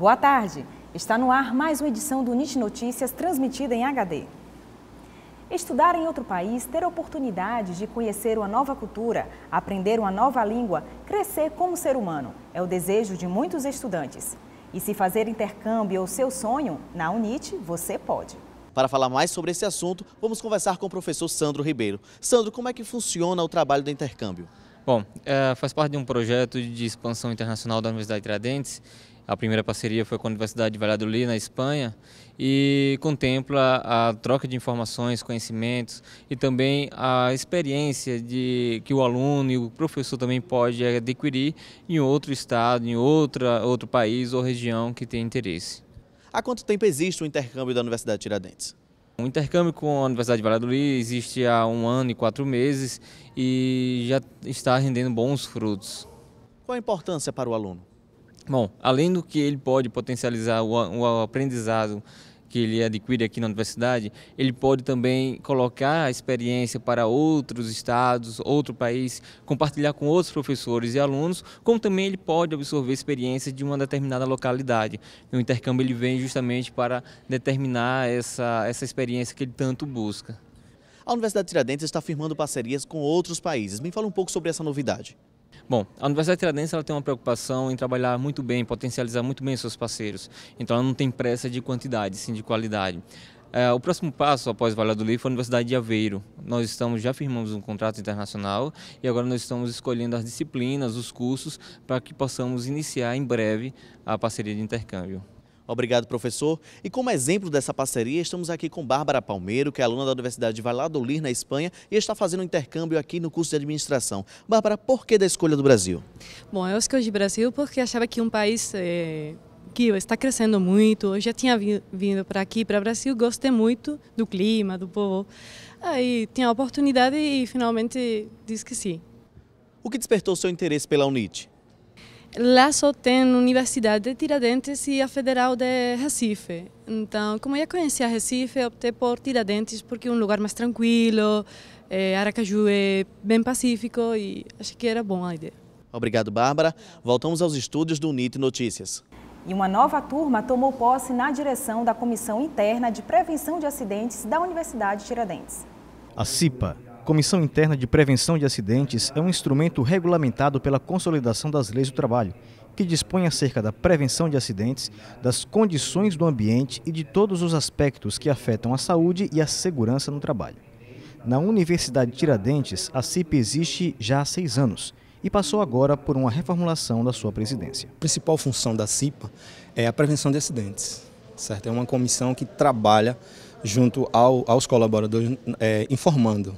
Boa tarde. Está no ar mais uma edição do NIT Notícias transmitida em HD. Estudar em outro país, ter oportunidade de conhecer uma nova cultura, aprender uma nova língua, crescer como ser humano é o desejo de muitos estudantes. E se fazer intercâmbio é o seu sonho, na UNIT você pode. Para falar mais sobre esse assunto, vamos conversar com o professor Sandro Ribeiro. Sandro, como é que funciona o trabalho do intercâmbio? Bom, é, faz parte de um projeto de expansão internacional da Universidade de Tradentes a primeira parceria foi com a Universidade de Valladolid, na Espanha, e contempla a troca de informações, conhecimentos e também a experiência de que o aluno e o professor também pode adquirir em outro estado, em outra, outro país ou região que tem interesse. Há quanto tempo existe o intercâmbio da Universidade Tiradentes? O intercâmbio com a Universidade de Valladolid existe há um ano e quatro meses e já está rendendo bons frutos. Qual a importância para o aluno? Bom, além do que ele pode potencializar o, o aprendizado que ele adquire aqui na universidade, ele pode também colocar a experiência para outros estados, outro país, compartilhar com outros professores e alunos, como também ele pode absorver experiência de uma determinada localidade. O intercâmbio ele vem justamente para determinar essa, essa experiência que ele tanto busca. A Universidade de Tiradentes está firmando parcerias com outros países. Me fala um pouco sobre essa novidade. Bom, a Universidade Tiradentes ela tem uma preocupação em trabalhar muito bem, potencializar muito bem seus parceiros. Então ela não tem pressa de quantidade, sim de qualidade. É, o próximo passo após do Livro foi a Universidade de Aveiro. Nós estamos já firmamos um contrato internacional e agora nós estamos escolhendo as disciplinas, os cursos, para que possamos iniciar em breve a parceria de intercâmbio. Obrigado, professor. E como exemplo dessa parceria, estamos aqui com Bárbara Palmeiro, que é aluna da Universidade de Valladolid, na Espanha, e está fazendo um intercâmbio aqui no curso de administração. Bárbara, por que da escolha do Brasil? Bom, eu escolhi o Brasil porque achava que um país é, que está crescendo muito, eu já tinha vindo para aqui, para o Brasil, gostei muito do clima, do povo. Aí tinha a oportunidade e finalmente disse que sim. O que despertou seu interesse pela UNIT? Lá só tem Universidade de Tiradentes e a Federal de Recife. Então, como eu conhecia Recife, optei por Tiradentes porque é um lugar mais tranquilo, é, Aracaju é bem pacífico e achei que era bom a ideia. Obrigado, Bárbara. Voltamos aos estúdios do NIT Notícias. E uma nova turma tomou posse na direção da Comissão Interna de Prevenção de Acidentes da Universidade Tiradentes. A CIPA Comissão Interna de Prevenção de Acidentes é um instrumento regulamentado pela Consolidação das Leis do Trabalho, que dispõe acerca da prevenção de acidentes, das condições do ambiente e de todos os aspectos que afetam a saúde e a segurança no trabalho. Na Universidade Tiradentes, a CIP existe já há seis anos e passou agora por uma reformulação da sua presidência. A principal função da CIPA é a prevenção de acidentes. Certo? É uma comissão que trabalha junto ao, aos colaboradores, é, informando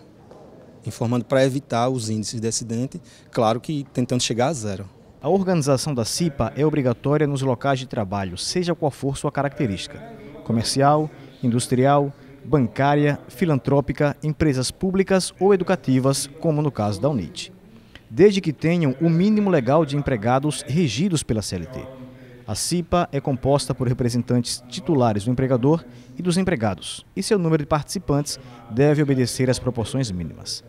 informando para evitar os índices de acidente, claro que tentando chegar a zero. A organização da CIPA é obrigatória nos locais de trabalho, seja qual for sua característica: comercial, industrial, bancária, filantrópica, empresas públicas ou educativas, como no caso da UNIT. Desde que tenham o mínimo legal de empregados regidos pela CLT. A CIPA é composta por representantes titulares do empregador e dos empregados, e seu número de participantes deve obedecer às proporções mínimas.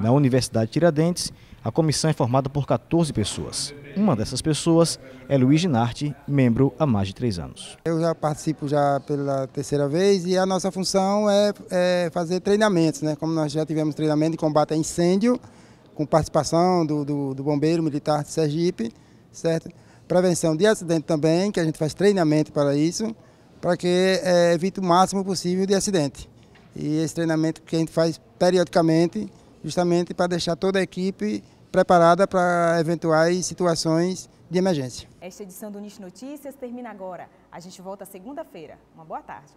Na Universidade Tiradentes, a comissão é formada por 14 pessoas. Uma dessas pessoas é Luiz Ginarte, membro há mais de três anos. Eu já participo já pela terceira vez e a nossa função é, é fazer treinamentos, né? Como nós já tivemos treinamento de combate a incêndio, com participação do, do, do bombeiro militar de Sergipe, certo? Prevenção de acidente também, que a gente faz treinamento para isso, para que é, evite o máximo possível de acidente. E esse treinamento que a gente faz periodicamente justamente para deixar toda a equipe preparada para eventuais situações de emergência. Esta edição do Nicho Notícias termina agora. A gente volta segunda-feira. Uma boa tarde.